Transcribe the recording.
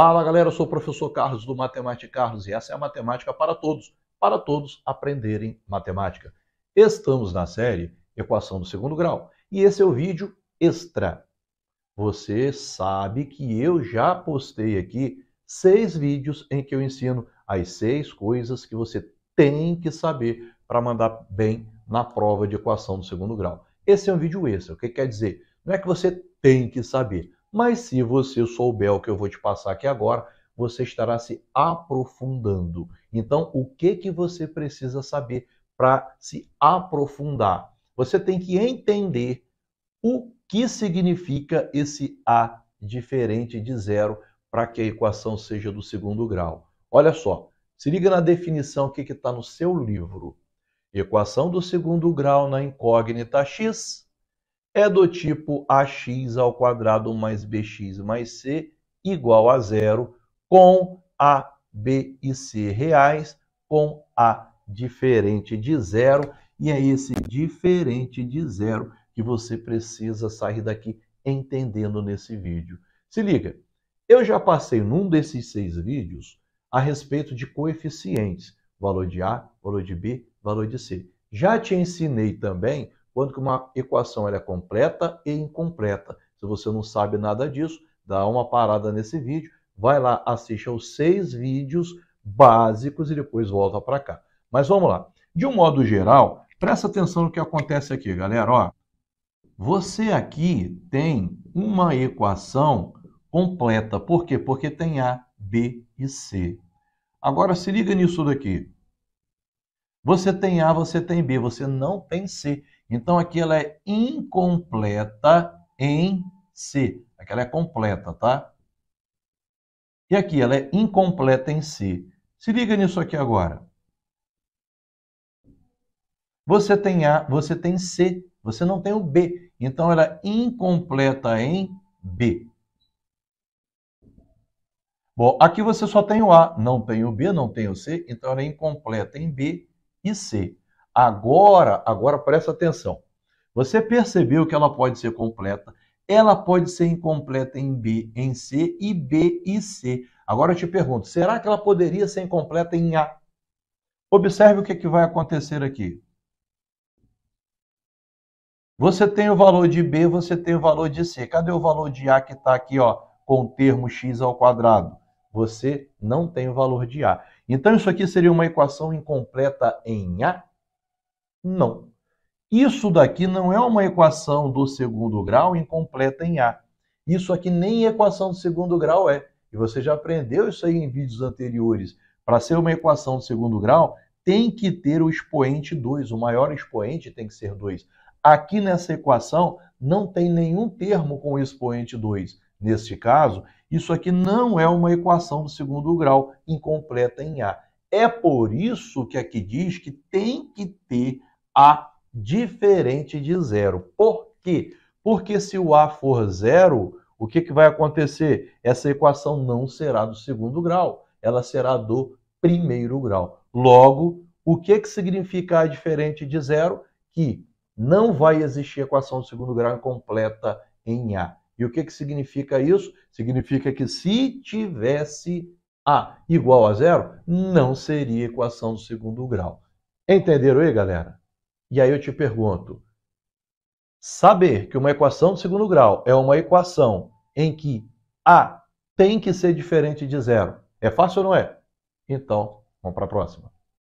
Fala galera, eu sou o professor Carlos do Matemática Carlos e essa é a Matemática para Todos, para todos aprenderem matemática. Estamos na série Equação do Segundo Grau e esse é o vídeo extra. Você sabe que eu já postei aqui seis vídeos em que eu ensino as seis coisas que você tem que saber para mandar bem na prova de equação do segundo grau. Esse é um vídeo extra. O que quer dizer? Não é que você tem que saber, mas se você souber o que eu vou te passar aqui agora, você estará se aprofundando. Então, o que que você precisa saber para se aprofundar? Você tem que entender o que significa esse A diferente de zero para que a equação seja do segundo grau. Olha só, se liga na definição que está no seu livro. Equação do segundo grau na incógnita x é do tipo ax ao quadrado mais bx mais c igual a zero, com a, b e c reais, com a diferente de zero, e é esse diferente de zero que você precisa sair daqui entendendo nesse vídeo. Se liga, eu já passei num desses seis vídeos a respeito de coeficientes, valor de A, valor de B, valor de C. Já te ensinei também quando que uma equação é completa e incompleta. Se você não sabe nada disso, dá uma parada nesse vídeo, vai lá, assiste aos seis vídeos básicos e depois volta para cá. Mas vamos lá. De um modo geral, presta atenção no que acontece aqui, galera. Ó, você aqui tem uma equação completa. Por quê? Porque tem A, B e C. Agora se liga nisso daqui. Você tem A, você tem B, você não tem C. Então aqui ela é incompleta em si. Aqui ela é completa, tá? E aqui ela é incompleta em si. Se liga nisso aqui agora. Você tem A, você tem C, você não tem o B. Então ela é incompleta em B. Bom, aqui você só tem o A, não tem o B, não tem o C, então ela é incompleta em B e C. Agora, agora presta atenção. Você percebeu que ela pode ser completa, ela pode ser incompleta em B, em C e B e C. Agora eu te pergunto, será que ela poderia ser incompleta em A? Observe o que, é que vai acontecer aqui. Você tem o valor de B, você tem o valor de C. Cadê o valor de A que está aqui ó, com o termo x ao quadrado? Você não tem o valor de A. Então isso aqui seria uma equação incompleta em A? Não. Isso daqui não é uma equação do segundo grau incompleta em A. Isso aqui nem equação do segundo grau é. E você já aprendeu isso aí em vídeos anteriores. Para ser uma equação do segundo grau, tem que ter o expoente 2. O maior expoente tem que ser 2. Aqui nessa equação, não tem nenhum termo com expoente 2. Neste caso, isso aqui não é uma equação do segundo grau incompleta em A. É por isso que aqui diz que tem que ter a diferente de zero. Por quê? Porque se o A for zero, o que, que vai acontecer? Essa equação não será do segundo grau, ela será do primeiro grau. Logo, o que, que significa A diferente de zero? Que não vai existir equação do segundo grau completa em A. E o que, que significa isso? Significa que se tivesse A igual a zero, não seria equação do segundo grau. Entenderam aí, galera? E aí eu te pergunto: saber que uma equação de segundo grau é uma equação em que A tem que ser diferente de zero é fácil ou não é? Então, vamos para a próxima.